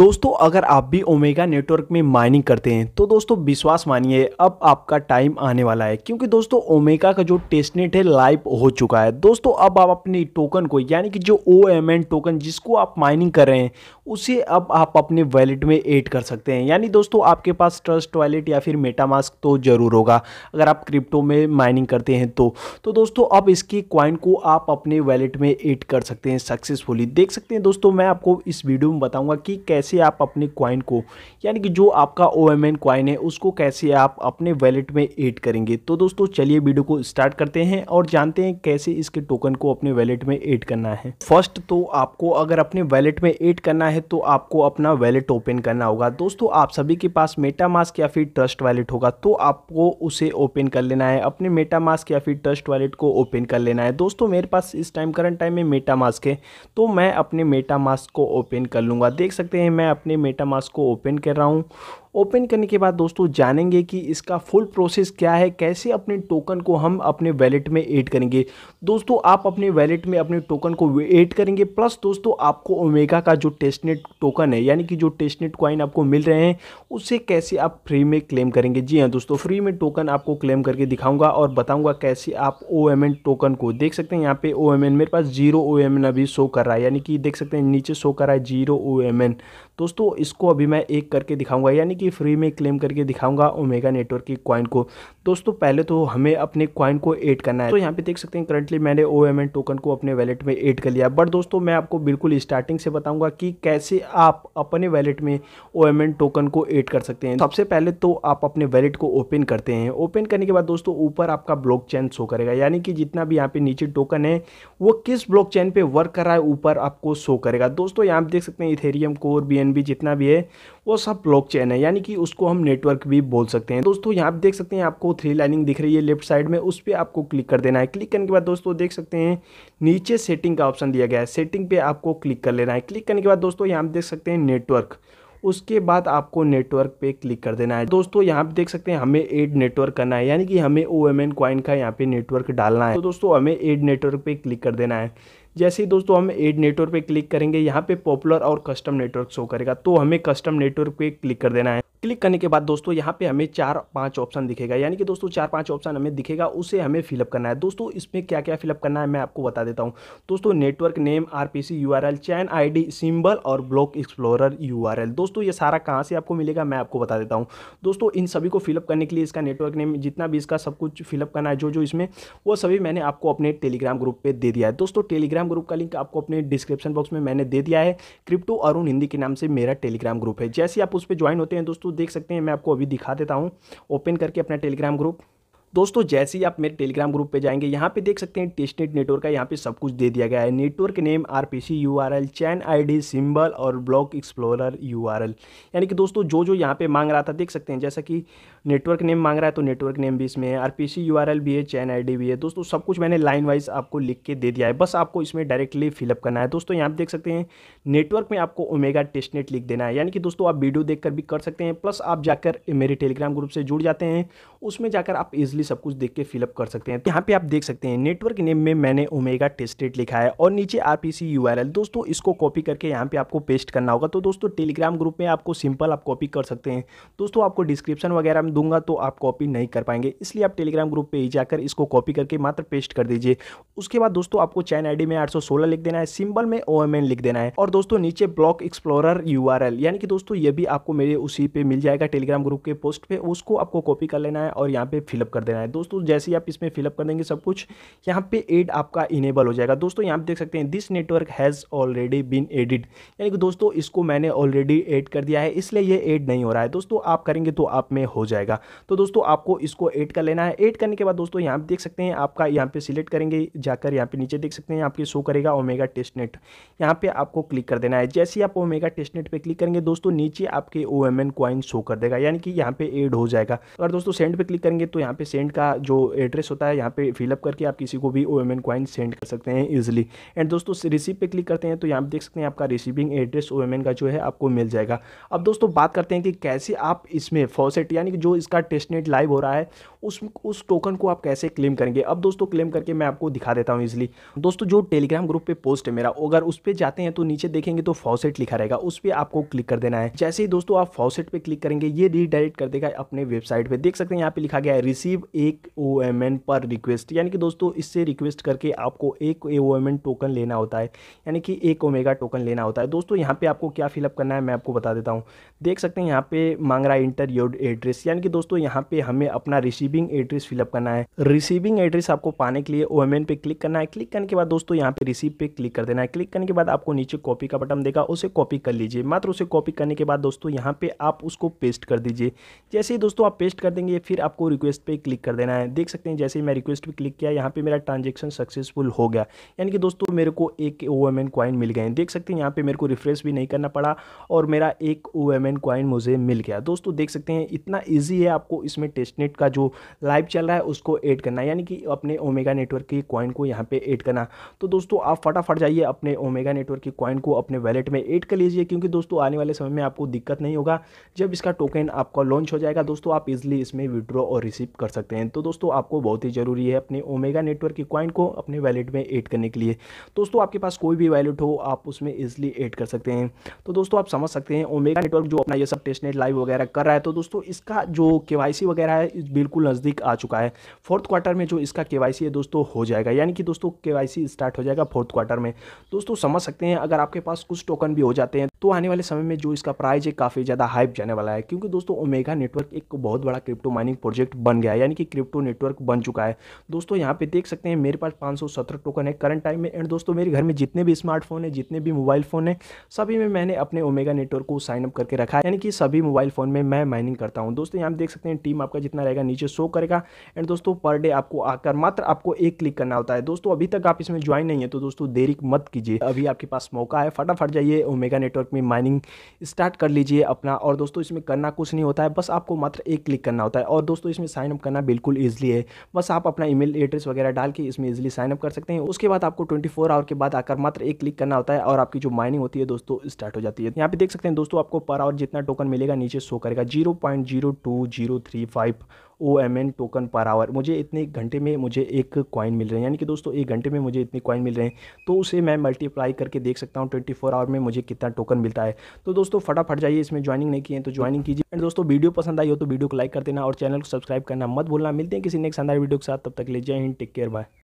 दोस्तों अगर आप भी ओमेगा नेटवर्क में माइनिंग करते हैं तो दोस्तों विश्वास मानिए अब आपका टाइम आने वाला है क्योंकि दोस्तों ओमेगा का जो टेस्टनेट है लाइव हो चुका है दोस्तों अब आप अपने टोकन को यानी कि जो ओ एम एन टोकन जिसको आप माइनिंग कर रहे हैं उसे अब आप अपने वैलेट में ऐड कर सकते हैं यानी दोस्तों आपके पास ट्रस्ट वैलेट या फिर मेटामास्क तो ज़रूर होगा अगर आप क्रिप्टो में माइनिंग करते हैं तो तो दोस्तों अब इसके क्वाइन को आप अपने वैलेट में ऐड कर सकते हैं सक्सेसफुली देख सकते हैं दोस्तों मैं आपको इस वीडियो में बताऊँगा कि कैसे कैसे आप अपने क्वाइन को यानी कि जो आपका ओ एम है उसको कैसे आप अपने वैलेट में एड करेंगे तो दोस्तों चलिए वीडियो को स्टार्ट करते हैं और जानते हैं कैसे इसके टोकन को अपने वैलेट में एड करना है फर्स्ट तो आपको अगर अपने वैलेट में एड करना है तो आपको अपना वैलेट ओपन करना होगा दोस्तों आप सभी के पास मेटामास्क या फिर ट्रस्ट वैलेट होगा तो आपको उसे ओपन कर लेना है अपने मेटामास्क या फिर ट्रस्ट वैलेट को ओपन कर लेना है दोस्तों मेरे पास इस टाइम करंट टाइम में मेटामास्क है तो मैं अपने मेटामास्क को ओपन कर लूँगा देख सकते हैं मैं अपने मेटामास्क को ओपन कर रहा हूँ ओपन करने के बाद दोस्तों जानेंगे कि इसका फुल प्रोसेस क्या है कैसे अपने टोकन को हम अपने वैलेट में ऐड करेंगे दोस्तों आप अपने वैलेट में अपने टोकन को ऐड करेंगे प्लस दोस्तों आपको ओमेगा का जो टेस्टनेट टोकन है यानी कि जो टेस्टनेट क्वाइन आपको मिल रहे हैं उससे कैसे आप फ्री में क्लेम करेंगे जी हाँ दोस्तों फ्री में टोकन आपको क्लेम करके दिखाऊंगा और बताऊंगा कैसे आप ओ टोकन को देख सकते हैं यहाँ पे ओ मेरे पास जीरो ओ अभी शो कर रहा है यानी कि देख सकते हैं नीचे शो कर रहा है जीरो ओ दोस्तों इसको अभी मैं एक करके दिखाऊंगा यानी कि फ्री में क्लेम करके दिखाऊंगा ओमेगा नेटवर्क की क्वाइन को दोस्तों पहले तो हमें अपने क्वाइन को एड करना है तो यहाँ पे देख सकते हैं करंटली मैंने ओ टोकन को अपने वैलेट में एड कर लिया बट दोस्तों मैं आपको बिल्कुल स्टार्टिंग से बताऊंगा कि कैसे आप अपने वैलेट में ओ टोकन को एड कर सकते हैं सबसे पहले तो आप अपने वैलेट को ओपन करते हैं ओपन करने के बाद दोस्तों ऊपर आपका ब्लॉक चैन शो करेगा यानी कि जितना भी यहाँ पे नीचे टोकन है वो किस ब्लॉक चैन पे वर्क कर रहा है ऊपर आपको शो करेगा दोस्तों यहाँ पे देख सकते हैं इथेरियम कोर बी जितना भी है वो सब ब्लॉक है यानी यानी कि उसको हम नेटवर्क भी बोल सकते हैं दोस्तों यहाँ देख सकते हैं आपको थ्री लाइनिंग दिख रही है लेफ्ट साइड में उस पर आपको क्लिक कर देना है क्लिक करने के बाद दोस्तों देख सकते हैं नीचे सेटिंग का ऑप्शन दिया गया है सेटिंग पे आपको क्लिक कर लेना है क्लिक करने के बाद दोस्तों यहाँ देख सकते हैं नेटवर्क उसके बाद आपको नेटवर्क पे क्लिक कर देना है दोस्तों यहाँ पे देख सकते हैं हमें एड नेटवर्क करना है यानी कि हमें ओ एम एन क्वाइन का यहाँ पे नेटवर्क डालना है तो दोस्तों हमें एड नेटवर्क पे क्लिक कर देना है जैसे ही दोस्तों हम एड नेटवर्क पे क्लिक करेंगे यहाँ पे पॉपुलर और कस्टम नेटवर्क शो करेगा तो हमें कस्टम नेटवर्क पे क्लिक कर देना है क्लिक करने के बाद दोस्तों यहाँ पे हमें चार पांच ऑप्शन दिखेगा यानी कि दोस्तों चार पांच ऑप्शन हमें दिखेगा उसे हमें फिलअप करना है दोस्तों इसमें क्या क्या फिलअप करना है मैं आपको बता देता हूँ दोस्तों network name RPC URL chain ID symbol और ब्लॉक एक्सप्लोरर यूआरएल दोस्तों ये सारा कहाँ से आपको मिलेगा मैं आपको बता देता हूँ दोस्तों इन सभी को फिलअप करने के लिए इसका नेटवर्क नेम जितना भी इसका सब कुछ फिलअप करना है जो जो इसमें वो सभी मैंने आपको अपने टेलीग्राम ग्रुप पर दे दिया है दोस्तों टेलीग्राम ग्रुप का लिंक आपको अपने डिस्क्रिप्शन बॉक्स में मैंने दे दिया है क्रिप्टो अरुण हिंदी के नाम से मेरा टेलीग्राम ग्रुप है जैसे आप उस पर ज्वाइन होते हैं दोस्तों देख सकते हैं मैं आपको अभी दिखा देता हूँ ओपन करके अपना टेलीग्राम ग्रुप दोस्तों जैसे ही आप मेरे टेलीग्राम ग्रुप पे जाएंगे यहाँ पे देख सकते हैं टेस्टनेट नेटवर्क का यहाँ पे सब कुछ दे दिया गया है network name R P C U R L chain I D symbol और block explorer U R L यानी कि दोस्तों जो जो यहाँ पे मांग रहा था देख सकते हैं जैसा कि नेटवर्क नेम मांग रहा है तो नेटवर्क नेम भी इसमें है R P C U R L भी है चैन आई डी भी है दोस्तों सब कुछ मैंने लाइन वाइज आपको लिख के दे दिया है बस आपको इसमें डायरेक्टली फिलअप करना है दोस्तों यहाँ पर देख सकते हैं नेटवर्क में आपको ओमेगा टेस्टनेट लिख देना है यानी कि दोस्तों आप वीडियो देख भी कर सकते हैं प्लस आप जाकर मेरे टेलीग्राम ग्रुप से जुड़ जाते हैं उसमें जाकर आप इजिली इजीली सब कुछ देख के फिलअप कर सकते हैं तो यहाँ पे आप देख सकते हैं नेटवर्क नेम में मैंने ओमेगा टेस्टेड लिखा है और नीचे आर पी यू दोस्तों इसको कॉपी करके यहाँ पे आपको पेस्ट करना होगा तो दोस्तों टेलीग्राम ग्रुप में आपको सिंपल आप कॉपी कर सकते हैं दोस्तों आपको डिस्क्रिप्शन वगैरह में दूंगा तो आप कॉपी नहीं कर पाएंगे इसलिए आप टेलीग्राम ग्रुप पर ही जाकर इसको कॉपी करके मात्र पेस्ट कर दीजिए उसके बाद दोस्तों आपको चैन आई में आठ लिख देना है सिंबल में ओ लिख देना है और दोस्तों नीचे ब्लॉक एक्सप्लोरर यू यानी कि दोस्तों ये भी आपको मेरे उसी पर मिल जाएगा टेलीग्राम ग्रुप के पोस्ट पर उसको आपको कॉपी कर लेना है और यहाँ पे फिलअप कर देना देना है दोस्तों जैसे ही आप इसमें फिलअप कर देंगे सब कुछ यहाँ पे एड आपका इनेबल हो जाएगा दोस्तों यहाँ पे देख सकते हैं this network has already been added यानी कि दोस्तों इसको मैंने ऑलरेडी एड कर दिया है इसलिए ये एड नहीं हो रहा है दोस्तों आप करेंगे तो आप में हो जाएगा तो दोस्तों आपको इसको एड कर लेना है एड करने के बाद दोस्तों यहाँ पर देख सकते हैं आपका यहाँ पर सिलेक्ट करेंगे जाकर यहाँ पर नीचे देख सकते हैं आपके शो करेगा ओमेगा टेस्ट नेट यहाँ पर आपको क्लिक कर देना है जैसे ही आप ओमेगा टेस्ट नेट पर क्लिक करेंगे दोस्तों नीचे आपके O M N coin show कर देगा यानी कि यहाँ पे एड हो जाएगा अगर दोस्तों सेंड पे क्लिक करेंगे तो यहाँ पे सेंड का जो एड्रेस होता है यहाँ पे फिलअप करके आप किसी को भी O M N coin send कर सकते हैं ईजिली एंड दोस्तों रिसीव पे क्लिक करते हैं तो यहाँ पे देख सकते हैं आपका रिसीविंग एड्रेस ओ का जो है आपको मिल जाएगा अब दोस्तों बात करते हैं कि कैसे आप इसमें फॉसेट यानी कि जो इसका टेस्टनेट लाइव हो रहा है उस उस टोकन को आप कैसे क्लेम करेंगे अब दोस्तों क्लेम करके मैं आपको दिखा देता हूँ इजिली दोस्तों जो टेलीग्राम ग्रुप पे पोस्ट है मेरा अगर उस पर जाते हैं तो नीचे देखेंगे तो फॉसेट लिखा रहेगा उस पर आपको क्लिक कर देना है जैसे ही दोस्तों आप फॉसेट पे क्लिक करेंगे ये रीडायरेक्ट कर देगा अपने वेबसाइट पे देख सकते हैं यहाँ पे लिखा गया है रिसीव एक ओ एम एन पर रिक्वेस्ट यानी कि दोस्तों इससे रिक्वेस्ट करके आपको एक ओ एम एन टोकन लेना होता है यानी कि एक ओमेगा टोकन लेना होता है दोस्तों यहाँ पे आपको क्या फिलअप करना है मैं आपको बता देता हूँ देख सकते हैं यहाँ पे मांग रहा है इंटर योर एड्रेस यानी कि दोस्तों यहाँ पे हमें अपना रिसीविंग एड्रेस फिलअप करना है रिसीविंग एड्रेस आपको पाने के लिए ओ एम एन पे क्लिक करना है क्लिक करने के बाद दोस्तों यहाँ पे रिसीव पे क्लिक कर देना है क्लिक करने के बाद आपको नीचे कॉपी का बटन देगा उसे कॉपी कर लीजिए मात्र उसे कॉपी करने के बाद दोस्तों यहाँ पे आप उसको पेस्ट कर दीजिए जैसे ही दोस्तों आप पेस्ट कर देंगे फिर आपको रिक्वेस्ट पे क्लिक क्लिक कर देना है देख सकते हैं जैसे ही मैं रिक्वेस्ट पर क्लिक किया यहाँ पर मेरा ट्रांजेक्शन सक्सेसफुल हो गया यानी कि दोस्तों मेरे को एक ओ एम एन कॉइन मिल गए देख सकते हैं यहाँ पर मेरे को रिफ्रेश भी नहीं करना पड़ा और मेरा एक ओ एम एन कॉइन मुझे मिल गया दोस्तों देख सकते हैं इतना ईजी है आपको इसमें टेस्टनेट का जो लाइव चल रहा है उसको एड करना यानी कि अपने ओमेगा नेटवर्क की कॉइन को यहाँ पर एड करना तो दोस्तों आप फटाफट जाइए अपने ओमेगा नेटवर्क की कॉइन को अपने वैलेट में एड कर लीजिए क्योंकि दोस्तों आने वाले समय में आपको दिक्कत नहीं होगा जब इसका टोकन आपका लॉन्च हो जाएगा दोस्तों आप इजिली इसमें विड्रॉ और रिसीव कर सकते सकते हैं तो दोस्तों आपको बहुत ही ज़रूरी है अपने ओमेगा नेटवर्क की कॉइन को अपने वैलेट में एड करने के लिए दोस्तों आपके पास कोई भी वैलेट हो आप उसमें ईजिली एड कर सकते हैं तो दोस्तों आप समझ सकते हैं ओमेगा नेटवर्क जो अपना ये सब टेस्टनेट लाइव वगैरह कर रहा है तो दोस्तों इसका जो के वगैरह है बिल्कुल नज़दीक आ चुका है फोर्थ क्वार्टर में जो इसका के है दोस्तों हो जाएगा यानी कि दोस्तों के स्टार्ट हो जाएगा फोर्थ क्वार्टर में दोस्तों समझ सकते हैं अगर आपके पास कुछ टोकन भी हो जाते हैं तो आने वाले समय में जो इसका प्राइस है काफ़ी ज़्यादा हाइप जाने वाला है क्योंकि दोस्तों ओमेगा नेटवर्क एक बहुत बड़ा क्रिप्टो माइनिंग प्रोजेक्ट बन गया है यानी कि क्रिप्टो नेटवर्क बन चुका है दोस्तों यहाँ पे देख सकते हैं मेरे पास पाँच टोकन है करंट टाइम में एंड दोस्तों मेरे घर में जितने भी स्मार्टफोन है जितने भी मोबाइल फ़ोन है सभी में मैंने अपने ओमेगा नेटवर्क को अप करके रखा है यानी कि सभी मोबाइल फ़ोन में मैं माइनिंग करता हूँ दोस्तों यहाँ देख सकते हैं टीम आपका जितना रहेगा नीचे शो करेगा एंड दोस्तों पर डे आपको आकर मात्र आपको एक क्लिक करना होता है दोस्तों अभी तक आप इसमें ज्वाइन नहीं है तो दोस्तों देरी मत कीजिए अभी आपके पास मौका है फटाफट जाइए ओमेगा नेटवर्क नेटवर्क में माइनिंग स्टार्ट कर लीजिए अपना और दोस्तों इसमें करना कुछ नहीं होता है बस आपको मात्र एक क्लिक करना होता है और दोस्तों इसमें साइनअप करना बिल्कुल ईजिली है बस आप अपना ईमेल एड्रेस वगैरह डाल के इसमें ईजिली साइनअप कर सकते हैं उसके बाद आपको ट्वेंटी आवर के बाद आकर मात्र एक क्लिक करना होता है और आपकी जो माइनिंग होती है दोस्तों स्टार्ट हो जाती है यहाँ पे देख सकते हैं दोस्तों आपको पर आवर जितना टोकन मिलेगा नीचे शो करेगा zero point zero two zero three five O M N token per hour मुझे इतने घंटे में मुझे एक कॉइन मिल रहे हैं यानी कि दोस्तों एक घंटे में मुझे इतने कॉइन मिल रहे हैं तो उसे मैं मल्टीप्लाई करके देख सकता हूँ ट्वेंटी फोर आवर में मुझे कितना टोकन मिलता है तो दोस्तों फटाफट जाइए इसमें ज्वाइनिंग नहीं किए तो ज्वाइनिंग कीजिए एंड दोस्तों वीडियो पसंद आई हो तो वीडियो को लाइक कर देना और चैनल को सब्सक्राइब करना मत भूलना मिलते हैं किसी नेक्स्ट शानदार वीडियो के साथ तब तक ले जय हिंद टेक केयर बाय